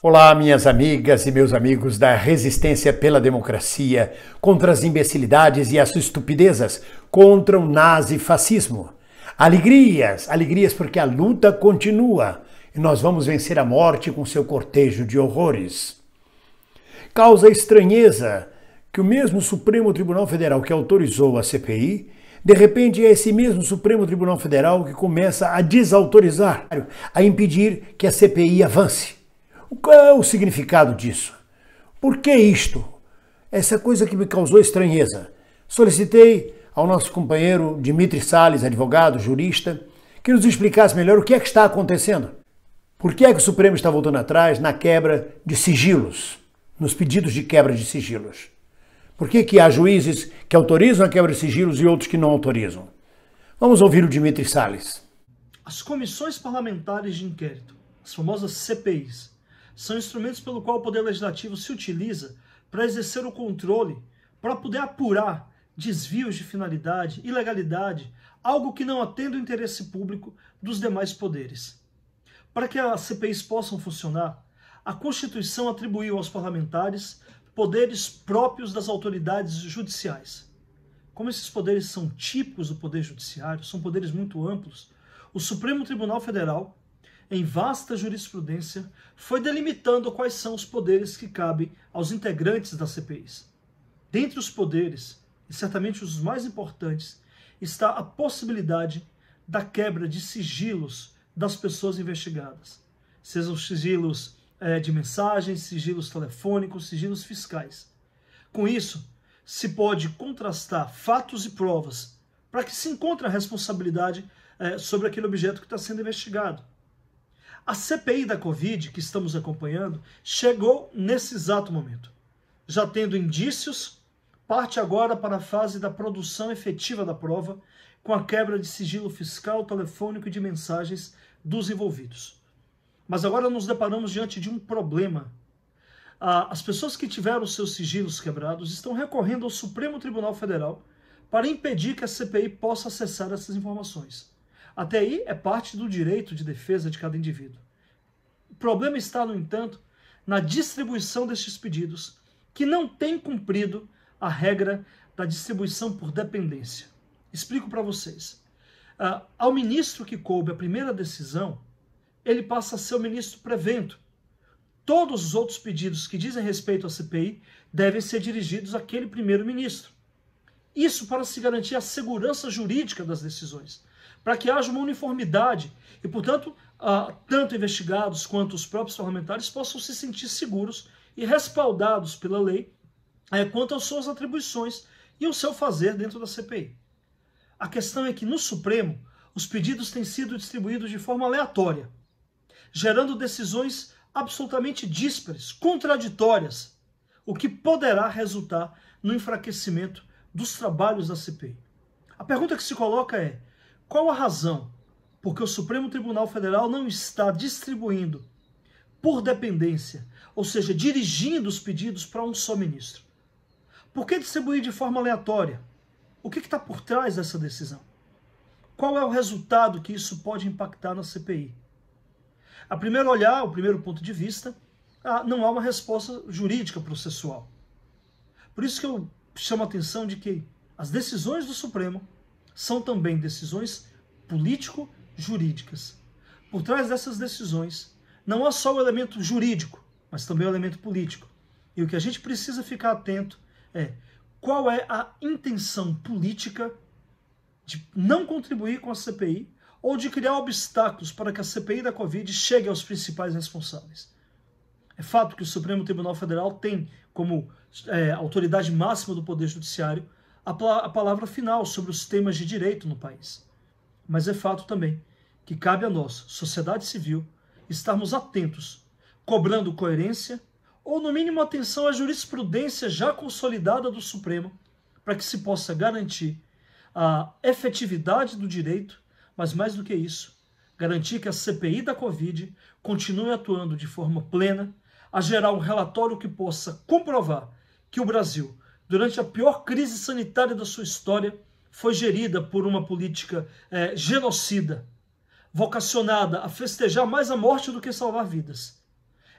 Olá, minhas amigas e meus amigos da resistência pela democracia, contra as imbecilidades e as estupidezas, contra o nazifascismo. Alegrias, alegrias porque a luta continua e nós vamos vencer a morte com seu cortejo de horrores. Causa estranheza que o mesmo Supremo Tribunal Federal que autorizou a CPI de repente, é esse mesmo Supremo Tribunal Federal que começa a desautorizar, a impedir que a CPI avance. Qual é o significado disso? Por que isto? Essa coisa que me causou estranheza. Solicitei ao nosso companheiro Dimitri Sales, advogado, jurista, que nos explicasse melhor o que é que está acontecendo. Por que é que o Supremo está voltando atrás na quebra de sigilos, nos pedidos de quebra de sigilos? Por que, que há juízes que autorizam a quebra de sigilos e outros que não autorizam? Vamos ouvir o Dimitri Sales. As comissões parlamentares de inquérito, as famosas CPIs, são instrumentos pelo qual o Poder Legislativo se utiliza para exercer o controle, para poder apurar desvios de finalidade, ilegalidade, algo que não atenda o interesse público dos demais poderes. Para que as CPIs possam funcionar, a Constituição atribuiu aos parlamentares poderes próprios das autoridades judiciais. Como esses poderes são típicos do Poder Judiciário, são poderes muito amplos, o Supremo Tribunal Federal em vasta jurisprudência, foi delimitando quais são os poderes que cabem aos integrantes das CPIs. Dentre os poderes, e certamente os mais importantes, está a possibilidade da quebra de sigilos das pessoas investigadas, sejam sigilos é, de mensagens, sigilos telefônicos, sigilos fiscais. Com isso, se pode contrastar fatos e provas para que se encontre a responsabilidade é, sobre aquele objeto que está sendo investigado. A CPI da Covid, que estamos acompanhando, chegou nesse exato momento. Já tendo indícios, parte agora para a fase da produção efetiva da prova, com a quebra de sigilo fiscal, telefônico e de mensagens dos envolvidos. Mas agora nos deparamos diante de um problema. Ah, as pessoas que tiveram seus sigilos quebrados estão recorrendo ao Supremo Tribunal Federal para impedir que a CPI possa acessar essas informações. Até aí é parte do direito de defesa de cada indivíduo. O problema está, no entanto, na distribuição destes pedidos, que não tem cumprido a regra da distribuição por dependência. Explico para vocês. Uh, ao ministro que coube a primeira decisão, ele passa a ser o ministro prevento. Todos os outros pedidos que dizem respeito à CPI devem ser dirigidos àquele primeiro-ministro. Isso para se garantir a segurança jurídica das decisões para que haja uma uniformidade e, portanto, ah, tanto investigados quanto os próprios parlamentares possam se sentir seguros e respaldados pela lei eh, quanto às suas atribuições e ao seu fazer dentro da CPI. A questão é que, no Supremo, os pedidos têm sido distribuídos de forma aleatória, gerando decisões absolutamente díspares, contraditórias, o que poderá resultar no enfraquecimento dos trabalhos da CPI. A pergunta que se coloca é: qual a razão? Porque o Supremo Tribunal Federal não está distribuindo por dependência, ou seja, dirigindo os pedidos para um só ministro. Por que distribuir de forma aleatória? O que está por trás dessa decisão? Qual é o resultado que isso pode impactar na CPI? A primeiro olhar, o primeiro ponto de vista, ah, não há uma resposta jurídica processual. Por isso que eu chamo a atenção de que as decisões do Supremo são também decisões político-jurídicas. Por trás dessas decisões, não há só o elemento jurídico, mas também o elemento político. E o que a gente precisa ficar atento é qual é a intenção política de não contribuir com a CPI ou de criar obstáculos para que a CPI da Covid chegue aos principais responsáveis. É fato que o Supremo Tribunal Federal tem como é, autoridade máxima do Poder Judiciário a, a palavra final sobre os temas de direito no país. Mas é fato também que cabe a nós, sociedade civil, estarmos atentos, cobrando coerência ou, no mínimo, atenção à jurisprudência já consolidada do Supremo, para que se possa garantir a efetividade do direito, mas mais do que isso, garantir que a CPI da Covid continue atuando de forma plena, a gerar um relatório que possa comprovar que o Brasil durante a pior crise sanitária da sua história, foi gerida por uma política é, genocida, vocacionada a festejar mais a morte do que salvar vidas.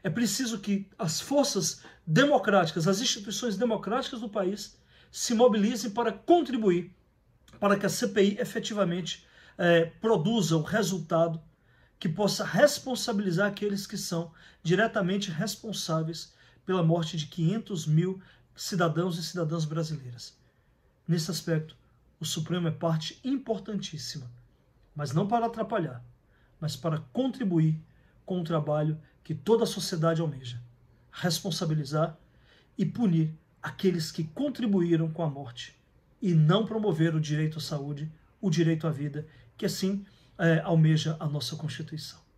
É preciso que as forças democráticas, as instituições democráticas do país, se mobilizem para contribuir para que a CPI efetivamente é, produza o um resultado que possa responsabilizar aqueles que são diretamente responsáveis pela morte de 500 mil cidadãos e cidadãs brasileiras. Nesse aspecto, o Supremo é parte importantíssima, mas não para atrapalhar, mas para contribuir com o trabalho que toda a sociedade almeja: responsabilizar e punir aqueles que contribuíram com a morte e não promover o direito à saúde, o direito à vida, que assim é, almeja a nossa Constituição.